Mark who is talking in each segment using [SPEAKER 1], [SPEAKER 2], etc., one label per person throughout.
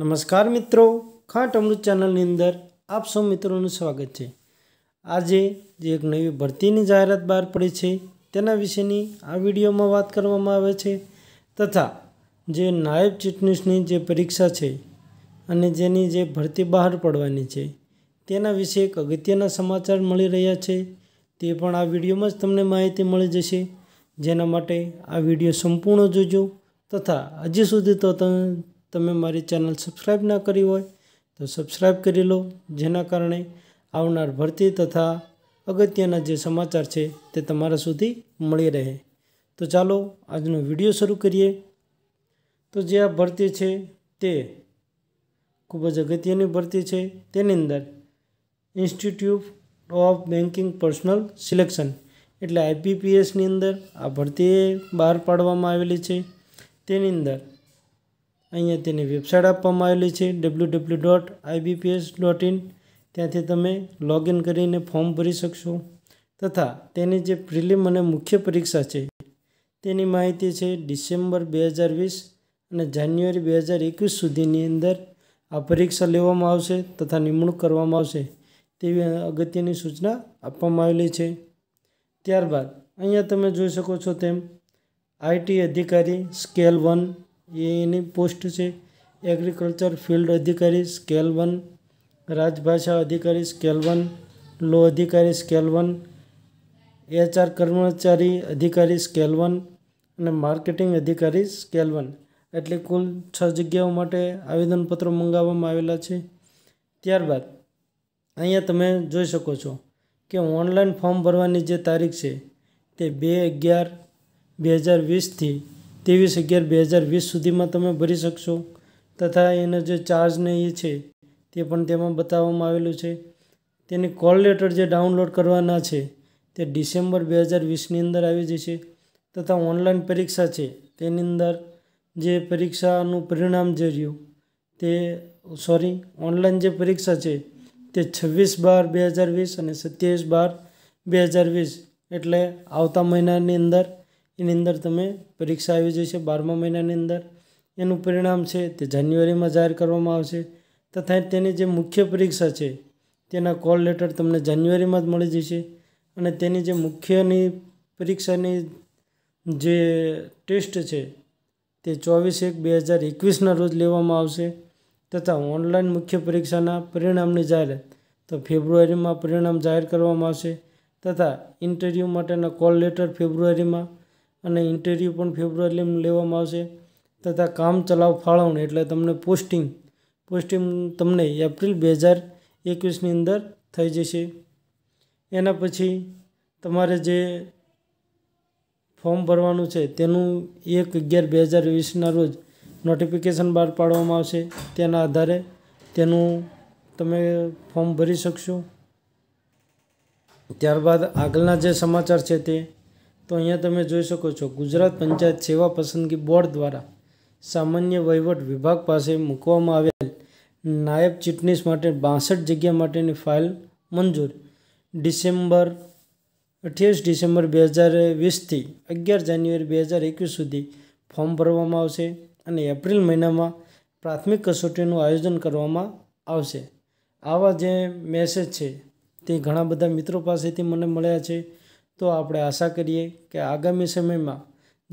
[SPEAKER 1] નમસ્કાર મિત્રો ખાંટ અમૃત ચેનલની અંદર આપ સૌ મિત્રોનું સ્વાગત છે આજે જે એક નવી ભરતીની જાહેરાત બહાર પડી છે તેના વિશેની આ વિડીયોમાં વાત કરવામાં આવે છે તથા જે નાયબ ચૂંટણીની જે પરીક્ષા છે અને જેની જે ભરતી બહાર પડવાની છે તેના વિશે એક અગત્યના સમાચાર મળી રહ્યા છે તે પણ આ વિડીયોમાં જ તમને માહિતી મળી જશે જેના માટે આ વિડીયો સંપૂર્ણ જોજો તથા હજી સુધી તો તમે મારી ચેનલ સબસ્ક્રાઈબ ના કરી હોય તો સબસ્ક્રાઈબ કરી લો જેના કારણે આવનાર ભરતી તથા અગત્યના જે સમાચાર છે તે તમારા સુધી મળી રહે તો ચાલો આજનો વિડીયો શરૂ કરીએ તો જે આ ભરતી છે તે ખૂબ જ અગત્યની ભરતી છે તેની અંદર institute of banking personnel selection એટલે આઈબીપીએસની અંદર આ ભરતી બહાર પાડવામાં આવેલી છે તેની અંદર અહીંયા તેની વેબસાઇટ આપવામાં આવેલી છે W W dot IBPS dot in ત્યાંથી તમે લોગિન કરીને ફોર્મ ભરી શકશો તથા તેની જે પ્રિલિમ અને મુખ્ય પરીક્ષા છે તેની માહિતી છે ડિસેમ્બર બે હજાર વીસ અને જાન્યુઆરી બે હજાર એકવીસ સુધીની અંદર આ પરીક્ષા લેવામાં આવશે તથા નિમણૂક કરવામાં આવશે તેવી અગત્યની સૂચના આપવામાં આવેલી છે ત્યારબાદ અહીંયા તમે જોઈ શકો છો તેમ આઈટી અધિકારી સ્કેલ વન એની પોસ્ટ છે એગ્રીકલ્ચર ફિલ્ડ અધિકારી સ્કેલ વન રાજભાષા અધિકારી સ્કેલ વન લો અધિકારી સ્કેલ વન એચઆર કર્મચારી અધિકારી સ્કેલ વન અને માર્કેટિંગ અધિકારી સ્કેલ વન એટલે કુલ છ જગ્યાઓ માટે આવેદનપત્રો મંગાવવામાં આવેલા છે ત્યારબાદ અહીંયા તમે જોઈ શકો છો કે ઓનલાઈન ફોર્મ ભરવાની જે તારીખ છે તે બે અગિયાર બે હજાર વીસથી ત્રેવીસ અગિયાર બે હજાર વીસ સુધીમાં તમે ભરી શકશો તથા એનો જે ચાર્જ ને એ છે તે પણ તેમાં બતાવવામાં આવેલું છે તેની કોલ લેટર જે ડાઉનલોડ કરવાના છે તે ડિસેમ્બર બે હજાર વીસની અંદર આવી જશે તથા ઓનલાઈન પરીક્ષા છે તેની અંદર જે પરીક્ષાનું પરિણામ જે રહ્યું તે સોરી ઓનલાઈન જે પરીક્ષા છે તે છવ્વીસ બાર બે હજાર વીસ અને સત્યાવીસ બાર બે હજાર વીસ એટલે આવતા મહિનાની અંદર એની અંદર તમે પરીક્ષા આવી જશે બારમા મહિનાની અંદર એનું પરિણામ છે તે જાન્યુઆરીમાં જાહેર કરવામાં આવશે તથા તેની જે મુખ્ય પરીક્ષા છે તેના કોલ લેટર તમને જાન્યુઆરીમાં જ મળી જશે અને તેની જે મુખ્યની પરીક્ષાની જે ટેસ્ટ છે તે ચોવીસ એક બે હજાર એકવીસના રોજ લેવામાં આવશે તથા ઓનલાઈન મુખ્ય પરીક્ષાના પરિણામની જાહેરાત તો ફેબ્રુઆરીમાં પરિણામ જાહેર કરવામાં આવશે તથા ઇન્ટરવ્યૂ માટેના કોલ લેટર ફેબ્રુઆરીમાં અને ઇન્ટરવ્યૂ પણ ફેબ્રુઆરીમાં લેવામાં આવશે તથા કામ ચલાવ ફાળવણી એટલે તમને પોસ્ટિંગ પોસ્ટિંગ તમને એપ્રિલ બે હજાર એકવીસની અંદર થઈ જશે એના પછી તમારે જે ફોર્મ ભરવાનું છે તેનું એક અગિયાર બે હજાર વીસના રોજ નોટિફિકેશન બહાર પાડવામાં આવશે તેના આધારે તેનું તમે ફોર્મ ભરી શકશો ત્યારબાદ આગળના જે સમાચાર છે તે તો અહીંયા તમે જોઈ શકો છો ગુજરાત પંચાયત સેવા પસંદગી બોર્ડ દ્વારા સામાન્ય વહીવટ વિભાગ પાસે મૂકવામાં આવેલ નાયબ ચૂંટણીસ માટે બાસઠ જગ્યા માટેની ફાઇલ મંજૂર ડિસેમ્બર અઠ્યાવીસ ડિસેમ્બર બે હજાર વીસથી અગિયાર જાન્યુઆરી બે હજાર એકવીસ સુધી ફોર્મ ભરવામાં આવશે અને એપ્રિલ મહિનામાં પ્રાથમિક કસોટીનું આયોજન કરવામાં આવશે આવા જે મેસેજ છે તે ઘણા બધા મિત્રો પાસેથી મને મળ્યા છે તો આપણે આશા કરીએ કે આગામી સમયમાં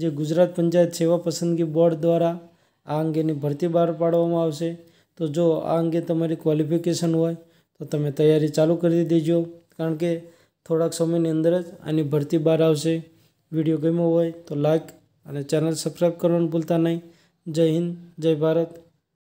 [SPEAKER 1] જે ગુજરાત પંચાયત સેવા પસંદગી બોર્ડ દ્વારા આ અંગેની ભરતી બહાર પાડવામાં આવશે તો જો આ અંગે તમારી ક્વોલિફિકેશન હોય તો તમે તૈયારી ચાલુ કરી દેજો કારણ કે થોડાક સમયની અંદર જ આની ભરતી બહાર આવશે વિડીયો ગમ્યો હોય તો લાઈક અને ચેનલ સબસ્ક્રાઈબ કરવાનું ભૂલતા નહીં જય હિન્દ જય ભારત